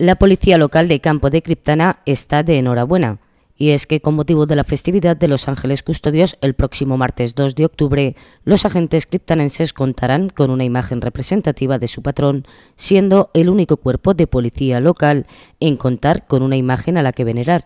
La policía local de Campo de Criptana está de enhorabuena, y es que con motivo de la festividad de los Ángeles Custodios el próximo martes 2 de octubre, los agentes criptanenses contarán con una imagen representativa de su patrón, siendo el único cuerpo de policía local en contar con una imagen a la que venerar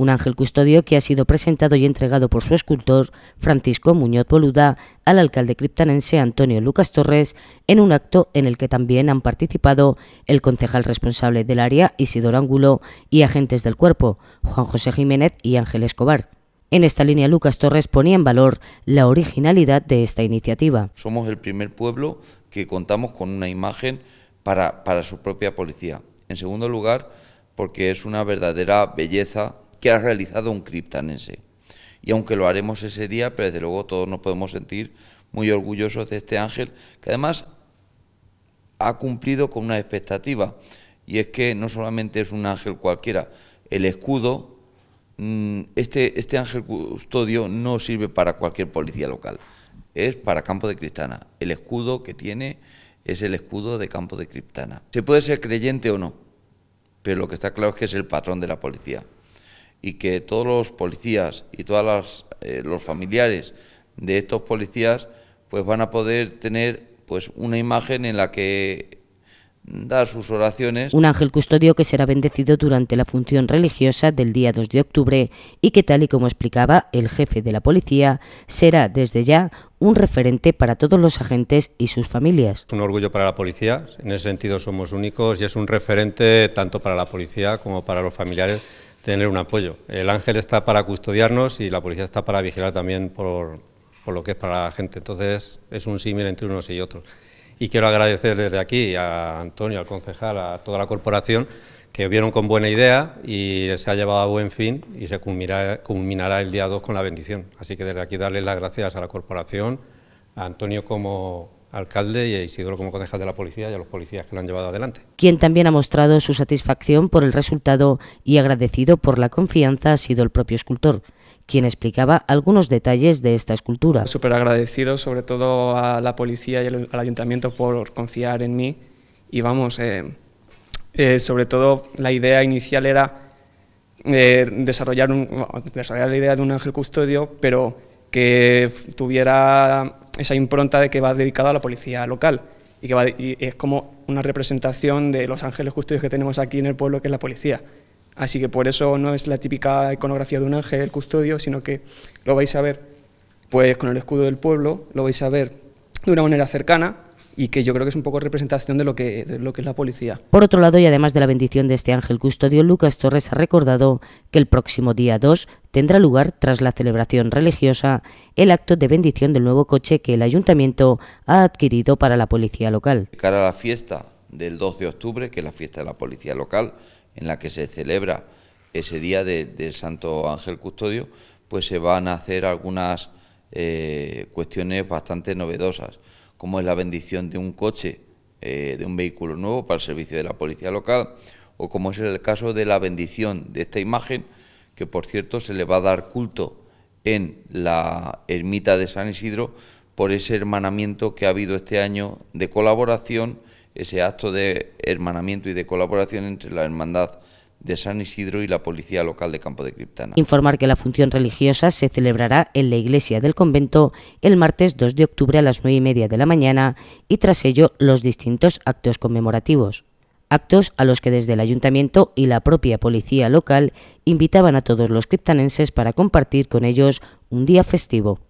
un ángel custodio que ha sido presentado y entregado por su escultor Francisco Muñoz Boluda al alcalde criptanense Antonio Lucas Torres en un acto en el que también han participado el concejal responsable del área Isidoro Ángulo y agentes del cuerpo Juan José Jiménez y Ángel Escobar. En esta línea, Lucas Torres ponía en valor la originalidad de esta iniciativa. Somos el primer pueblo que contamos con una imagen para, para su propia policía. En segundo lugar, porque es una verdadera belleza que ha realizado un criptanense. Y aunque lo haremos ese día, pero desde luego todos nos podemos sentir muy orgullosos de este ángel, que además ha cumplido con una expectativa, y es que no solamente es un ángel cualquiera, el escudo, mm, este, este ángel custodio no sirve para cualquier policía local, es para Campo de Criptana. El escudo que tiene es el escudo de Campo de Criptana. Se puede ser creyente o no, pero lo que está claro es que es el patrón de la policía y que todos los policías y todos eh, los familiares de estos policías pues van a poder tener pues una imagen en la que dar sus oraciones. Un ángel custodio que será bendecido durante la función religiosa del día 2 de octubre y que tal y como explicaba el jefe de la policía, será desde ya un referente para todos los agentes y sus familias. Un orgullo para la policía, en ese sentido somos únicos y es un referente tanto para la policía como para los familiares tener un apoyo. El ángel está para custodiarnos y la policía está para vigilar también por, por lo que es para la gente. Entonces es un símil entre unos y otros. Y quiero agradecer desde aquí a Antonio, al concejal, a toda la corporación que vieron con buena idea y se ha llevado a buen fin y se culminará, culminará el día 2 con la bendición. Así que desde aquí darles las gracias a la corporación, a Antonio como alcalde y a Isidoro como concejal de la policía y a los policías que lo han llevado adelante. Quien también ha mostrado su satisfacción por el resultado y agradecido por la confianza ha sido el propio escultor quien explicaba algunos detalles de esta escultura. Súper agradecido sobre todo a la policía y al, ayuntamiento por confiar en mí y vamos, eh, eh, sobre todo la idea inicial era eh, desarrollar, desarrollar la idea de un ángel custodio, pero que tuviera esa impronta de que va dedicada a la policía local y que es como una representación de los ángeles custodios que tenemos aquí en el pueblo, que es la policía. Así que por eso no es la típica iconografía de un ángel custodio, sino que lo vais a ver pues con el escudo del pueblo, lo vais a ver de una manera cercana, y que yo creo que es un poco representación de lo que, lo que es la policía. Por otro lado, y además de la bendición de este ángel custodio, Lucas Torres ha recordado que el próximo día 2 tendrá lugar, tras la celebración religiosa, el acto de bendición del nuevo coche que el ayuntamiento ha adquirido para la policía local. Cara a la fiesta del 2 de octubre, que es la fiesta de la policía local, en la que se celebra ese día del Santo Ángel Custodio, pues se van a hacer algunas eh, cuestiones bastante novedosas como es la bendición de un coche, eh, de un vehículo nuevo para el servicio de la policía local, o como es el caso de la bendición de esta imagen, que por cierto se le va a dar culto en la ermita de San Isidro por ese hermanamiento que ha habido este año de colaboración, ese acto de hermanamiento y de colaboración entre la Hermandad de San Isidro y la policía local de Campo de Criptana. Informar que la función religiosa se celebrará en la iglesia del convento el martes 2 de octubre a las 9 y media de la mañana y tras ello los distintos actos conmemorativos. Actos a los que desde el ayuntamiento y la propia policía local invitaban a todos los criptanenses para compartir con ellos un día festivo.